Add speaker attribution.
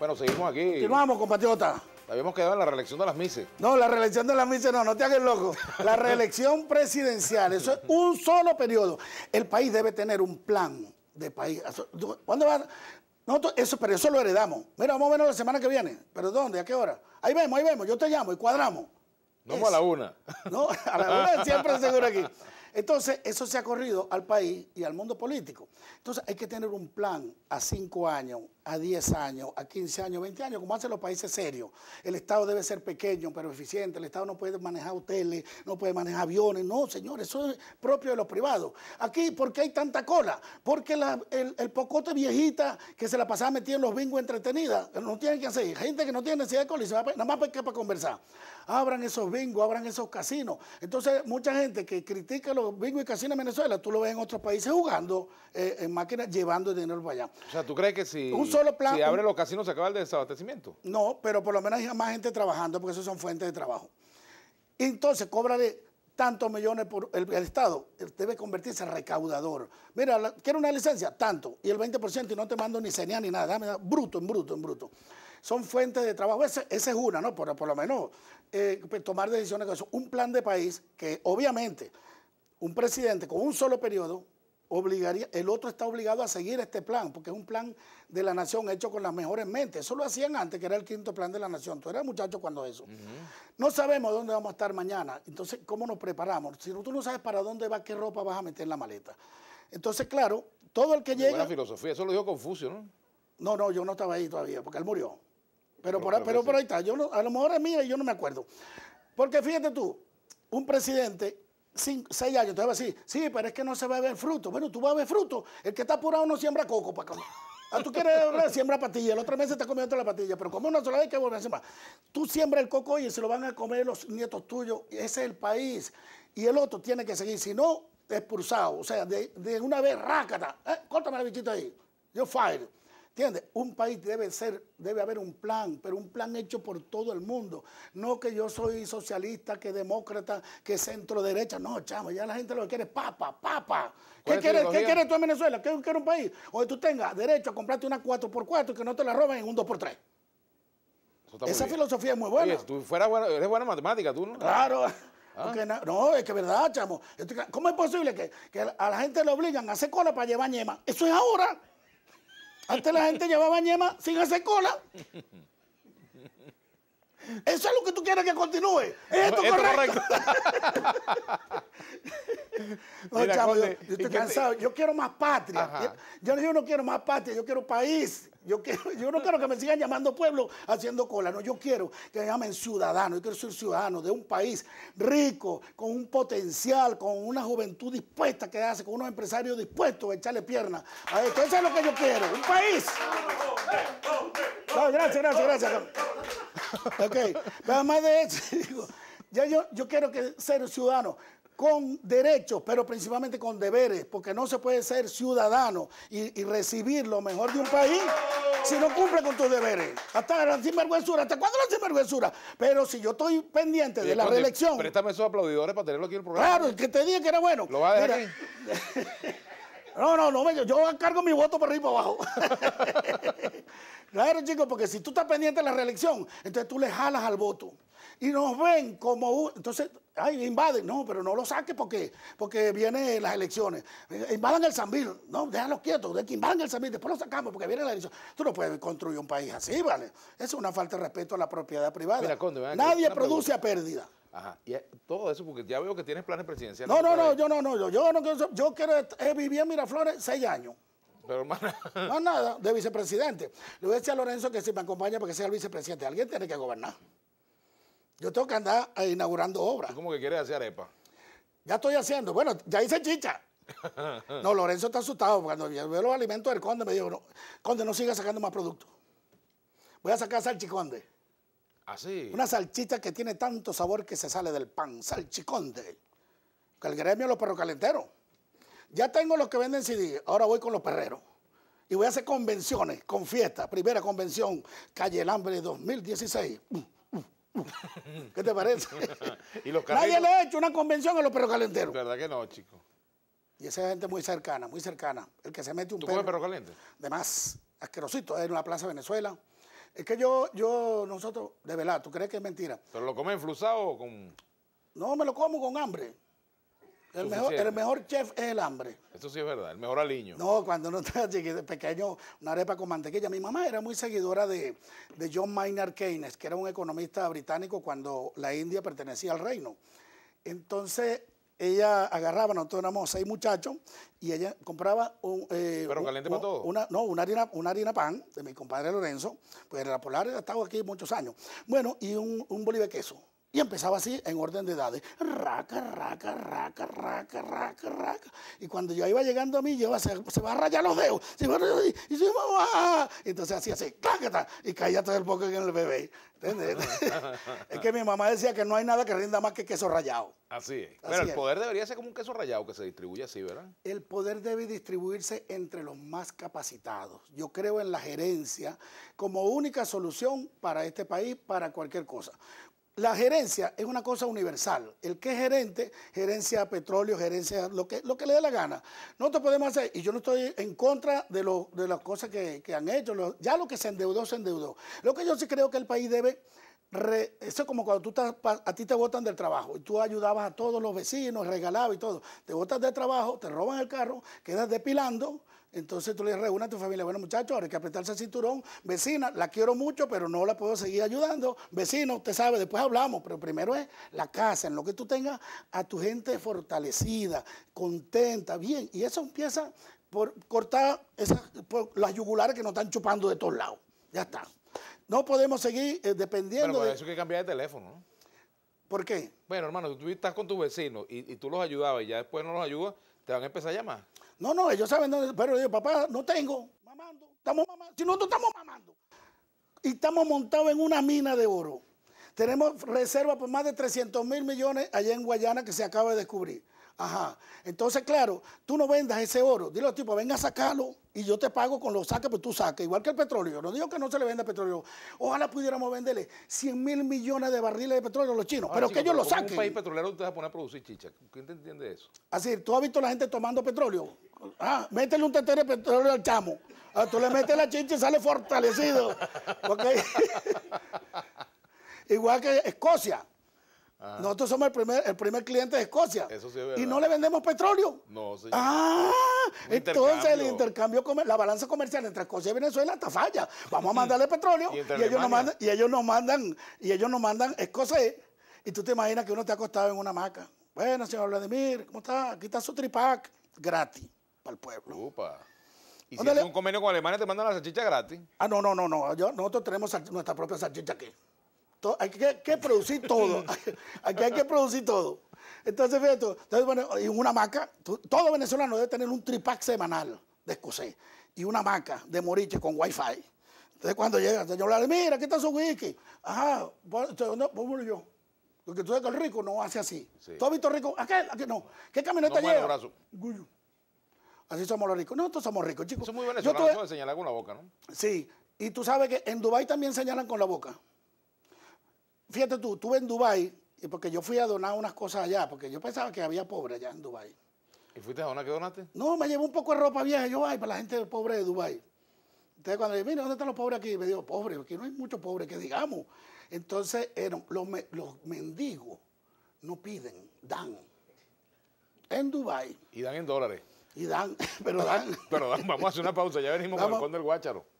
Speaker 1: Bueno, seguimos aquí. Continuamos, compatriota. Habíamos quedado en la reelección de las Mises.
Speaker 2: No, la reelección de las Mises no, no te hagas loco. La reelección presidencial, eso es un solo periodo. El país debe tener un plan de país. ¿Cuándo va? Nosotros, eso, pero eso lo heredamos. Mira, vamos a verlo la semana que viene. ¿Pero dónde? ¿A qué hora? Ahí vemos, ahí vemos. Yo te llamo y cuadramos. No a la una. No, a la una siempre seguro aquí. Entonces, eso se ha corrido al país y al mundo político. Entonces, hay que tener un plan a cinco años, a 10 años, a 15 años, 20 años, como hacen los países serios. El Estado debe ser pequeño, pero eficiente. El Estado no puede manejar hoteles, no puede manejar aviones. No, señores, eso es propio de los privados. Aquí, ¿por qué hay tanta cola? Porque el, pocote viejita que se la pasaba metiendo en los bingos entretenida, no tienen que hacer. Gente que no tiene necesidad de cola y se va nada más para, para conversar. Abran esos bingos, abran esos casinos. Entonces, mucha gente que critica los bingos y casinos en Venezuela, tú lo ves en otros países jugando eh, en máquinas, llevando dinero para allá.
Speaker 1: O sea, ¿tú crees que si solo abre Si los casinos, se acaba el desabastecimiento.
Speaker 2: No, pero por lo menos hay más gente trabajando porque eso son fuentes de trabajo. Entonces, cóbrale tantos millones por el, Estado. Debe convertirse en recaudador. Mira, la, una licencia, tanto. Y el 20% y no te mando ni señal ni nada. bruto, en bruto, en bruto. Son fuentes de trabajo. Esa, es una, ¿no? Por, por lo menos eh, pues, tomar decisiones. eso. con Un plan de país que, obviamente, un presidente con un solo periodo obligaría, el otro está obligado a seguir este plan, porque es un plan de la nación hecho con las mejores mentes. Eso lo hacían antes, que era el quinto plan de la nación. Tú eras muchacho cuando eso. No sabemos dónde vamos a estar mañana. Entonces, ¿cómo nos preparamos? Si tú no sabes para dónde va, qué ropa vas a meter en la maleta. Entonces, claro, todo el que llega... Buena filosofía, eso lo dijo Confucio, ¿no? No, no, yo no estaba ahí todavía, porque él murió. Pero, por, ahí, pero ahí está. Yo a lo mejor es mía y yo no me acuerdo. Porque fíjate tú, un presidente seis años, tú vas a decir, sí, pero es que no se va a ver fruto. Bueno, tú vas a ver fruto. El que está apurado no siembra coco para comer. Ah, tú quieres siembra patilla, el otro mes se está comiendo la patilla, pero como una sola vez que vuelve a sembrar. Tú siembra el coco y se lo van a comer los nietos tuyos, ese es el país. Y el otro tiene que seguir, si no, expulsado. O sea, de, una vez rácata, eh, córtame la bichita ahí, yo fire. ¿Entiendes? Un país debe ser, debe haber un plan, pero un plan hecho por todo el mundo. No que yo soy socialista, que demócrata, que centro derecha. No, chamo, ya la gente lo que quiere es papa, papa. ¿Qué quieres, tú en Venezuela? ¿Qué quieres un país? O que tú tengas derecho a comprarte una 4x4 y que no te la roben en un 2x3. Esa filosofía es muy buena. Oye, tú buena, eres buena matemática, tú, ¿no? Claro. Ah. No, es que es verdad, chamo. ¿Cómo es posible que, que, a la gente le obligan a hacer cola para llevar ñema? Eso es ahora. Antes la gente llevaba ñema sin hacer cola. Eso es lo que tú quieres que continúe. ¿Es esto, correcto?
Speaker 1: no, yo, estoy cansado.
Speaker 2: Yo quiero más patria. Yo, no quiero más patria, yo quiero país. Yo, quiero, yo no quiero que me sigan llamando pueblo haciendo cola. No, yo quiero que me llamen ciudadano. Yo quiero ser ciudadano de un país rico, con un potencial, con una juventud dispuesta que quedarse, con unos empresarios dispuestos a echarle pierna a esto. Eso es lo que yo quiero. Un país. gracias, gracias, gracias. ok, pero además de eso, ya yo, yo quiero ser ciudadano con derechos, pero principalmente con deberes, porque no se puede ser ciudadano y, recibir lo mejor de un país si no cumple con tus deberes. Hasta la sinvergüenzura, ¿hasta cuándo la sinvergüenzura? Pero si yo estoy pendiente de eh, la reelección...
Speaker 1: Préstame esos aplaudidores para tenerlo aquí en el
Speaker 2: programa. Claro, el que te dije que era bueno. Lo va a dejar No, no, no, yo, yo cargo mi voto por arriba y para abajo. claro, chicos, porque si tú estás pendiente de la reelección, entonces tú le jalas al voto. Y nos ven como entonces, ay, invaden, no, pero no lo saques porque, porque vienen las elecciones. Eh, invadan el Sambil, no, déjalo quieto, de que invadan el Sambil, después lo sacamos porque viene la elección. Tú no puedes construir un país así, ¿vale? Eso Es una falta de respeto a la propiedad privada. Nadie produce a pérdida.
Speaker 1: Ajá. Y eh, todo eso, porque ya veo que tienes planes presidenciales. No, no, no,
Speaker 2: yo no, no, yo, no quiero, yo quiero eh, vivir en Miraflores seis años. Pero hermano No, nada, de vicepresidente. Le voy a decir a Lorenzo que si me acompaña para que sea el vicepresidente, alguien tiene que gobernar. Yo tengo que andar eh, inaugurando obras. ¿Cómo que quieres hacer arepa? Ya estoy haciendo. Bueno, ya hice chicha. no, Lorenzo está asustado. Cuando veo los alimentos del conde, me dijo, conde, no siga sacando más productos. Voy a sacar salchiconde. Ah, una salchicha que tiene tanto sabor que se sale del pan, salchicón él. Que el gremio los calenteros. Ya tengo los que venden CD, ahora voy con los perreros. Y voy a hacer convenciones, con fiestas. Primera convención, Calle El Hambre 2016. ¿Qué te parece?
Speaker 1: Nadie le
Speaker 2: ha hecho una convención a los calenteros.
Speaker 1: ¿Verdad que no, chico?
Speaker 2: Y esa gente muy cercana, muy cercana. El que se mete un ¿Tú perro. perro caliente? De más, asquerosito. En la plaza Venezuela. Es que yo, yo, nosotros, de verdad, ¿tú crees que es mentira? ¿Pero lo comes enflusado o con...? No, me lo como con hambre. El mejor, chef es el hambre.
Speaker 1: Eso sí es verdad, el mejor aliño.
Speaker 2: No, cuando uno está de pequeño, una arepa con mantequilla. Mi mamá era muy seguidora de, de, John Maynard Keynes, que era un economista británico cuando la India pertenecía al reino. Entonces, ella agarraba, nosotros éramos seis muchachos, y ella compraba un... Eh, caliente todo? Una, no, una harina, una harina pan de mi compadre Lorenzo, pues era la Polar estaba aquí muchos años. Bueno, y un, un de queso. Y empezaba así en orden de edades. Raca, raca, raca, raca, raca, raca. Y cuando yo iba llegando a mí, yo se, se va a rayar los dedos. Se va y yo, mamá. Entonces hacía así, clácata. Y caía todo el poco en el bebé. ¿Entendés? es que mi mamá decía que no hay nada que rinda más que queso rayado. Así
Speaker 1: es. Pero el poder debería ser como un queso rayado que se distribuye así, ¿verdad?
Speaker 2: El poder debe distribuirse entre los más capacitados. Yo creo en la gerencia como única solución para este país, para cualquier cosa. La gerencia es una cosa universal. El que es gerente, gerencia petróleo, gerencia lo que, lo que le dé la gana. No te podemos hacer, y yo no estoy en contra de, lo, las cosas que, han hecho, ya lo que se endeudó, se endeudó. Lo que yo sí creo que el país debe eso es como cuando tú estás, a ti te botan del trabajo y tú ayudabas a todos los vecinos, regalabas y todo. Te botas del trabajo, te roban el carro, quedas depilando, entonces tú le reúnes a tu familia, bueno muchachos, ahora hay que apretarse el cinturón, vecina, la quiero mucho, pero no la puedo seguir ayudando, vecino, usted sabe, después hablamos, pero primero es la casa, en lo que tú tengas a tu gente fortalecida, contenta, bien, y eso empieza por cortar esas, las yugulares que nos están chupando de todos lados, ya está. No podemos seguir eh, dependiendo dependiendo pero eso
Speaker 1: hay que cambiar de teléfono, ¿no? ¿Por qué? Bueno, hermano, tú estás con tus vecinos y, y tú los ayudabas y ya después no los ayudas, te van a empezar a llamar.
Speaker 2: No, no, ellos saben dónde. Pero yo, papá, no tengo. Mamando. Estamos mamando. Si nosotros estamos mamando. Y estamos montados en una mina de oro. Tenemos reservas por más de 300 mil millones allá en Guayana que se acaba de descubrir. Ajá. Entonces, claro, tú no vendas ese oro. Dile al tipo, venga a sacarlo y yo te pago con lo saques, pues tú saques, Igual que el petróleo. no digo que no se le venda petróleo. Ojalá pudiéramos venderle 100 mil millones de barriles de petróleo a los chinos, pero que ellos lo saquen. un país
Speaker 1: petrolero te vas a poner a producir chicha. ¿Quién te entiende eso?
Speaker 2: Así, ¿tú has visto la gente tomando petróleo? Ah, métele un tetero de petróleo al chamo. Ah, tú le metes la chicha y sale fortalecido. Igual que Escocia. Nosotros somos el primer, el primer cliente de Escocia. Eso sí verdad. Y no le vendemos petróleo. No, señor. Ah, entonces el intercambio, la balanza comercial entre Escocia y Venezuela está falla. Vamos a mm. mandarle petróleo y, ellos nos mandan, y ellos nos mandan, y escocés. Y tú te imaginas que uno te ha acostado en una maca. Bueno, señor Vladimir, ¿cómo está? Aquí está su tripac gratis
Speaker 1: para el pueblo. Y si es un convenio con Alemania, te mandan la salchicha gratis.
Speaker 2: Ah, no, no, no, no. nosotros tenemos nuestra propia salchicha aquí hay que, producir todo. Aquí hay que producir todo. Entonces, fíjate, entonces, bueno, y una maca, todo venezolano debe tener un tripack semanal de escocés y una maca de moriche con wifi. Entonces, cuando llega, el señor le mira, aquí está su whisky. Ajá, pues bueno yo? Porque tú sabes que el rico no hace así. ¿Tú has visto rico? Aquel, aquel no. ¿Qué camioneta no lleva? Brazo. Así somos los ricos. Nosotros somos ricos, chicos. Eso es muy venezolano,
Speaker 1: señalar con la boca, ¿no?
Speaker 2: Sí. Y tú sabes que en Dubái también señalan con la boca fíjate tú, estuve en Dubái, porque yo fui a donar unas cosas allá, porque yo pensaba que había pobres allá en Dubái. ¿Y fuiste
Speaker 1: a donar qué donaste?
Speaker 2: No, me llevé un poco de ropa vieja, yo, voy para la gente pobre de Dubái. Entonces cuando le dije, mire, ¿dónde están los pobres aquí? Me dijo, pobre, aquí no hay muchos pobres, que digamos. Entonces, los, mendigos no piden, dan. En Dubái. Y dan en dólares. Y dan, pero dan. pero dan,
Speaker 1: vamos a hacer una pausa, ya venimos con el Conde del Guácharo.